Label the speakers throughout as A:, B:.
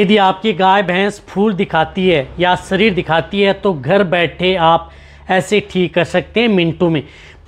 A: यदि आपकी गाय भैंस फूल दिखाती है या शरीर दिखाती है तो घर बैठे आप ऐसे ठीक कर सकते हैं मिनटों में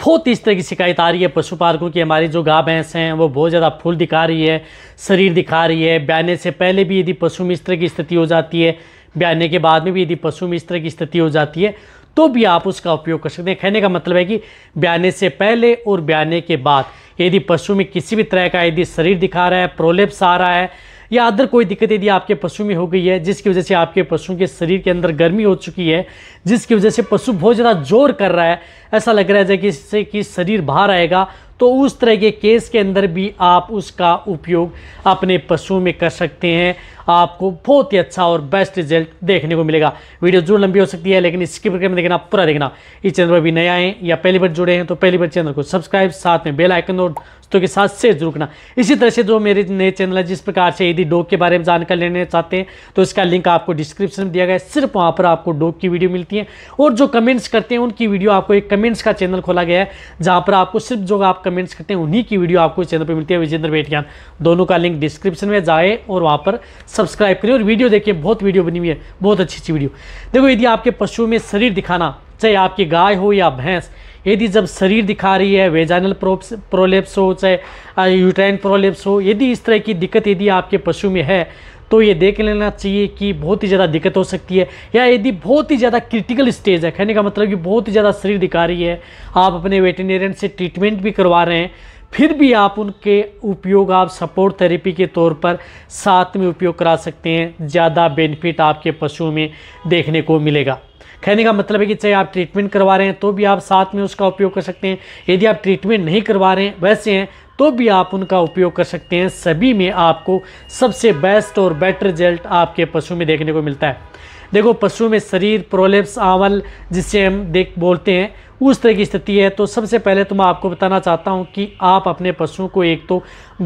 A: बहुत इस तरह की शिकायत आ रही है पशुपालकों की हमारी जो गाय भैंस हैं वो बहुत ज़्यादा फूल दिखा रही है शरीर दिखा रही है ब्याने से पहले भी यदि पशु में इस तरह की स्थिति हो जाती है ब्याने के बाद में भी यदि पशु में इस तरह की स्थिति हो जाती है तो भी आप उसका उपयोग कर सकते हैं कहने का मतलब है कि ब्याने से पहले और ब्याने के बाद यदि पशु में किसी भी तरह का यदि शरीर दिखा रहा है प्रोलेप्स आ रहा है या अदर कोई दिक्कत यदि आपके पशु में हो गई है जिसकी वजह से आपके पशु के शरीर के अंदर गर्मी हो चुकी है जिसकी वजह से पशु बहुत ज़्यादा जोर कर रहा है ऐसा लग रहा है जैसे कि शरीर बाहर आएगा तो उस तरह के केस के अंदर भी आप उसका उपयोग अपने पशुओं में कर सकते हैं आपको बहुत ही अच्छा और बेस्ट रिजल्ट देखने को मिलेगा वीडियो जरूर लंबी हो सकती है लेकिन स्किप करके में देखना पूरा देखना इस चैनल पर भी नया आए या पहली बार जुड़े हैं तो पहली बार चैनल को सब्सक्राइब साथ में बेल आइकन और दोस्तों के साथ शेयर जरूर करना इसी तरह से जो मेरे नए चैनल है जिस प्रकार से यदि डोग के बारे में जानकारी लेना चाहते हैं तो इसका लिंक आपको डिस्क्रिप्शन में दिया गया है सिर्फ वहाँ पर आपको डोग की वीडियो मिलती है और जो कमेंट्स करते हैं उनकी वीडियो आपको एक कमेंट्स का चैनल खोला गया है जहाँ पर आपको सिर्फ जो आप कमेंट्स करते हैं उन्हीं की वीडियो आपको चैनल पर मिलती है विजेंद्र बेटियान दोनों का लिंक डिस्क्रिप्शन में जाए और वहाँ पर सब्सक्राइब करें और वीडियो देखिए बहुत वीडियो बनी हुई है बहुत अच्छी अच्छी वीडियो देखो यदि आपके पशुओं में शरीर दिखाना चाहे आपकी गाय हो या भैंस यदि जब शरीर दिखा रही है वेजाइनल प्रोलेप्स हो चाहे यूट्राइन प्रोलेप्स हो यदि इस तरह की दिक्कत यदि आपके पशु में है तो ये देख लेना चाहिए कि बहुत ही ज़्यादा दिक्कत हो सकती है या यदि बहुत ही ज़्यादा क्रिटिकल स्टेज है कहने का मतलब कि बहुत ही ज़्यादा शरीर दिखा रही है आप अपने वेटनेरियन से ट्रीटमेंट भी करवा रहे हैं फिर भी आप उनके उपयोग आप सपोर्ट थेरेपी के तौर पर साथ में उपयोग करा सकते हैं ज़्यादा बेनिफिट आपके पशुओं में देखने को मिलेगा कहने का मतलब है कि चाहे आप ट्रीटमेंट करवा रहे हैं तो भी आप साथ में उसका उपयोग कर सकते हैं यदि आप ट्रीटमेंट नहीं करवा रहे हैं वैसे हैं तो भी आप उनका उपयोग कर सकते हैं सभी में आपको सबसे बेस्ट और बेटर रिजल्ट आपके पशु में देखने को मिलता है देखो पशुओं में शरीर प्रोलेप्स आंवल जिसे हम देख बोलते हैं उस तरह की स्थिति है तो सबसे पहले तो मैं आपको बताना चाहता हूँ कि आप अपने पशुओं को एक तो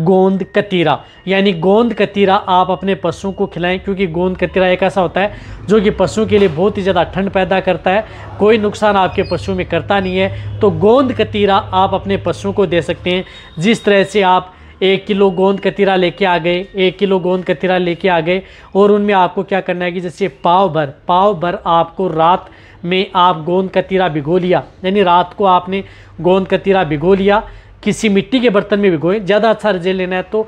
A: गोंद कतीरा यानी गोंद कतीरा आप अपने पशुओं को खिलाएं क्योंकि गोंद कतीरा एक ऐसा होता है जो कि पशुओं के लिए बहुत ही ज़्यादा ठंड पैदा करता है कोई नुकसान आपके पशुओं में करता नहीं है तो गोंद कतीरा आप अपने पशुओं को दे सकते हैं जिस तरह से आप एक किलो गोंद कतीरा लेके आ गए एक किलो गोंद कतीरा लेके आ गए और उनमें आपको क्या करना है कि जैसे पाव भर पाव भर आपको रात में आप गोंद कतीरा भिगो लिया यानी रात को आपने गोंद कतीरा भिगो लिया किसी मिट्टी के बर्तन में भिगोएं ज़्यादा अच्छा रिजल्ट लेना है तो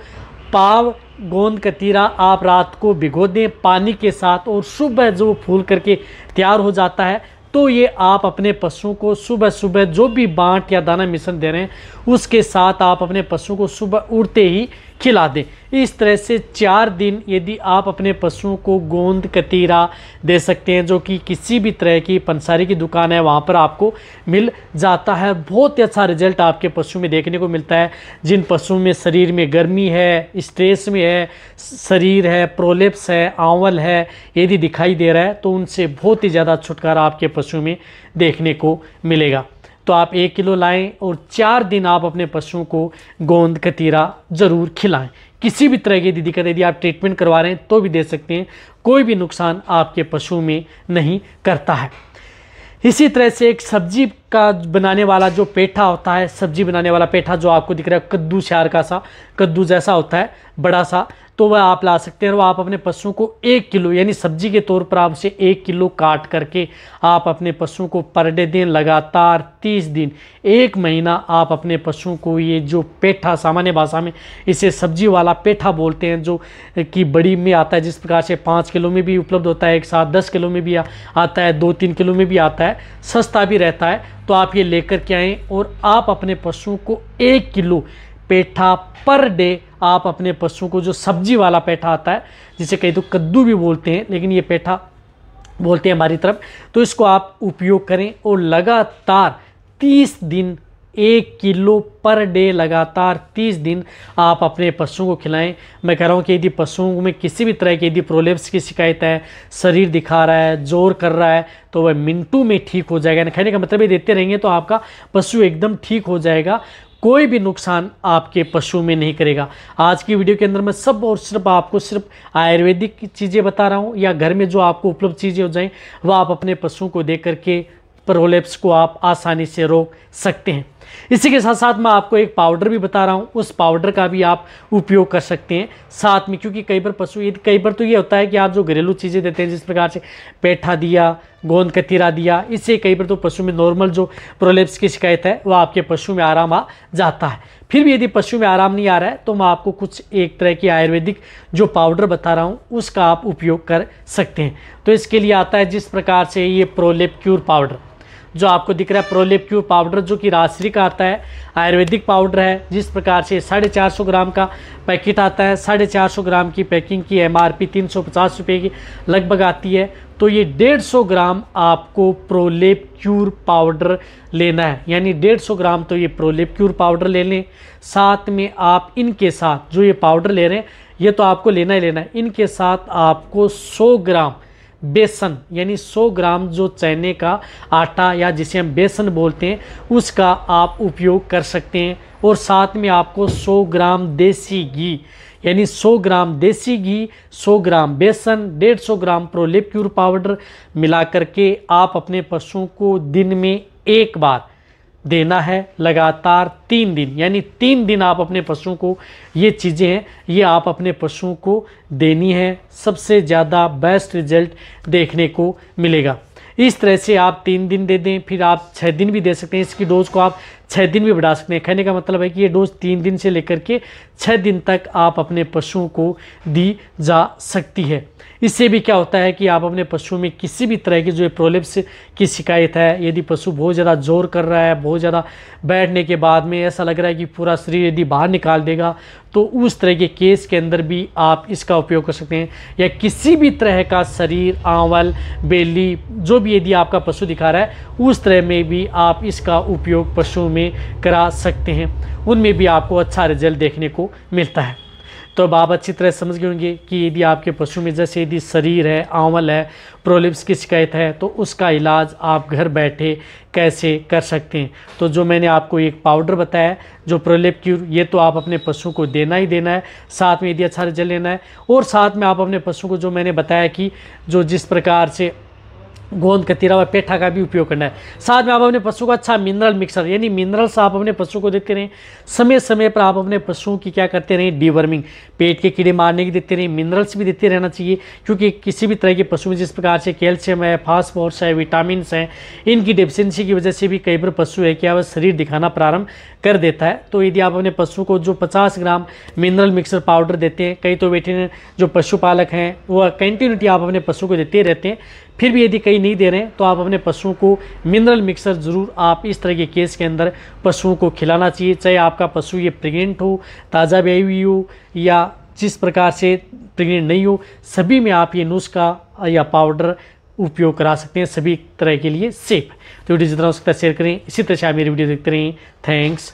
A: पाव गोंद कतीरा आप रात को भिगो दें पानी के साथ और सुबह जो फूल करके तैयार हो जाता है तो ये आप अपने पशुओं को सुबह सुबह जो भी बांट या दाना मिश्रण दे रहे हैं उसके साथ आप अपने पशुओं को सुबह उठते ही खिला दें इस तरह से चार दिन यदि आप अपने पशुओं को गोंद कतीरा दे सकते हैं जो कि किसी भी तरह की पंसारी की दुकान है वहाँ पर आपको मिल जाता है बहुत ही अच्छा रिजल्ट आपके पशु में देखने को मिलता है जिन पशुओं में शरीर में गर्मी है स्ट्रेस में है शरीर है प्रोलेप्स है आंवल है यदि दिखाई दे रहा है तो उनसे बहुत ही ज़्यादा छुटकारा आपके पशु में देखने को मिलेगा तो आप एक किलो लाएं और चार दिन आप अपने पशुओं को गोंद कतीरा ज़रूर खिलाएं किसी भी तरह की दीदी का यदि आप ट्रीटमेंट करवा रहे हैं तो भी दे सकते हैं कोई भी नुकसान आपके पशु में नहीं करता है इसी तरह से एक सब्जी का बनाने वाला जो पेठा होता है सब्जी बनाने वाला पेठा जो आपको दिख रहा है कद्दू श्यार का सा कद्दू जैसा होता है बड़ा सा तो वह आप ला सकते हैं और आप अपने पशुओं को एक किलो यानी सब्जी के तौर पर आप उसे एक किलो काट करके आप अपने पशुओं को पर डे दिन लगातार तीस दिन एक महीना आप अपने पशुओं को ये जो पेठा सामान्य भाषा में इसे सब्जी वाला पेठा बोलते हैं जो कि बड़ी में आता है जिस प्रकार से पाँच किलो में भी उपलब्ध होता है एक साथ दस किलो में भी आ, आता है दो तीन किलो में भी आता है सस्ता भी रहता है तो आप ये लेकर के आएँ और आप अपने पशुओं को एक किलो पेठा पर डे आप अपने पशुओं को जो सब्जी वाला पेठा आता है जिसे कहीं तो कद्दू भी बोलते हैं लेकिन ये पेठा बोलते हैं हमारी तरफ तो इसको आप उपयोग करें और लगातार 30 दिन एक किलो पर डे लगातार 30 दिन आप अपने पशुओं को खिलाएं मैं कह रहा हूँ कि यदि पशुओं में किसी भी तरह की यदि प्रोलेप्स की शिकायत है शरीर दिखा रहा है जोर कर रहा है तो वह मिनटों में ठीक हो जाएगा यानी का मतलब ये देते रहेंगे तो आपका पशु एकदम ठीक हो जाएगा कोई भी नुकसान आपके पशु में नहीं करेगा आज की वीडियो के अंदर मैं सब और सिर्फ आपको सिर्फ आयुर्वेदिक चीज़ें बता रहा हूँ या घर में जो आपको उपलब्ध चीज़ें हो जाएँ वह आप अपने पशुओं को दे करके प्रोलेप्स को आप आसानी से रोक सकते हैं इसी के साथ साथ मैं आपको एक पाउडर भी बता रहा हूँ उस पाउडर का भी आप उपयोग कर सकते हैं साथ में क्योंकि कई बार पशु यदि कई बार तो ये होता है कि आप जो घरेलू चीज़ें देते हैं जिस प्रकार से पेठा दिया गोंद कतीरा दिया इससे कई बार तो पशु में नॉर्मल जो प्रोलेप्स की शिकायत है वह आपके पशु में आराम आ जाता है फिर भी यदि पशु में आराम नहीं आ रहा है तो मैं आपको कुछ एक तरह की आयुर्वेदिक जो पाउडर बता रहा हूँ उसका आप उपयोग कर सकते हैं तो इसके लिए आता है जिस प्रकार से ये प्रोलेप क्यूर पाउडर जो आपको दिख रहा है प्रोलिप क्यू पाउडर जो कि राशि का आता है आयुर्वेदिक पाउडर है जिस प्रकार से साढ़े चार सौ ग्राम का पैकेट आता है साढ़े चार सौ ग्राम की पैकिंग की एम आर पी तीन सौ पचास रुपये की लगभग आती है तो ये डेढ़ सौ ग्राम आपको प्रोलेप क्यूर पाउडर लेना है यानी डेढ़ सौ ग्राम तो ये प्रोलेप क्यूर पाउडर ले लें साथ में आप इनके साथ जो ये पाउडर ले रहे हैं ये तो आपको लेना ही लेना है इनके साथ आपको सौ ग्राम बेसन यानी 100 ग्राम जो चने का आटा या जिसे हम बेसन बोलते हैं उसका आप उपयोग कर सकते हैं और साथ में आपको 100 ग्राम देसी घी यानी 100 ग्राम देसी घी 100 ग्राम बेसन 150 ग्राम प्रोलेप्यूर पाउडर मिला करके आप अपने पशुओं को दिन में एक बार देना है लगातार तीन दिन यानी तीन दिन आप अपने पशुओं को ये चीज़ें हैं ये आप अपने पशुओं को देनी है सबसे ज़्यादा बेस्ट रिजल्ट देखने को मिलेगा इस तरह से आप तीन दिन दे दें फिर आप छः दिन भी दे सकते हैं इसकी डोज को आप छः दिन भी बढ़ा सकते हैं कहने का मतलब है कि ये डोज तीन दिन से लेकर के छः दिन तक आप अपने पशुओं को दी जा सकती है इससे भी क्या होता है कि आप अपने पशुओं में किसी भी तरह की जो प्रोलिप्स की शिकायत है यदि पशु बहुत ज़्यादा जोर कर रहा है बहुत ज़्यादा बैठने के बाद में ऐसा लग रहा है कि पूरा शरीर यदि बाहर निकाल देगा तो उस तरह के केस के अंदर भी आप इसका उपयोग कर सकते हैं या किसी भी तरह का शरीर आंवल बेली जो भी यदि आपका पशु दिखा रहा है उस तरह में भी आप इसका उपयोग पशुओं में करा सकते हैं उनमें भी आपको अच्छा रिजल्ट देखने को मिलता है तो अब आप अच्छी तरह समझ गए होंगे कि यदि आपके पशु में जैसे यदि शरीर है आंवल है प्रोलिप्स की शिकायत है तो उसका इलाज आप घर बैठे कैसे कर सकते हैं तो जो मैंने आपको एक पाउडर बताया जो प्रोलिप क्यूर ये तो आप अपने पशु को देना ही देना है साथ में यदि अच्छा रिजल्ट लेना है और साथ में आप अपने पशु को जो मैंने बताया कि जो जिस प्रकार से गोंद कतीरा व पेठा का भी उपयोग करना है साथ में आप अपने पशु का अच्छा मिनरल मिक्सर यानी मिनरल्स आप अपने पशु को देते रहें समय समय पर आप अपने पशुओं की क्या करते रहें डीवर्मिंग पेट के कीड़े मारने की देते रहें मिनरल्स भी देते रहना चाहिए क्योंकि किसी भी तरह के पशु में जिस प्रकार से कैल्शियम है फास्फोर्स है विटामिन हैं इनकी डिफिशेंसी की वजह से भी कई बार पशु है क्या वह शरीर दिखाना प्रारंभ कर देता है तो यदि आप अपने पशु को जो पचास ग्राम मिनरल मिक्सर पाउडर देते हैं कई तो वेटरिनरी जो पशुपालक हैं वह कंटिन्यूटी आप अपने पशु को देते रहते हैं फिर भी यदि कहीं नहीं दे रहे हैं तो आप अपने पशुओं को मिनरल मिक्सर ज़रूर आप इस तरह के केस के अंदर पशुओं को खिलाना चाहिए चाहे आपका पशु ये प्रेगनेंट हो ताज़ा ब्याई हुई हो या जिस प्रकार से प्रेगनेंट नहीं हो सभी में आप ये नुस्खा या पाउडर उपयोग करा सकते हैं सभी तरह के लिए सेफ तो वीडियो जितना हो सकता है शेयर करें इसी तरह से आप मेरी वीडियो देखते रहें थैंक्स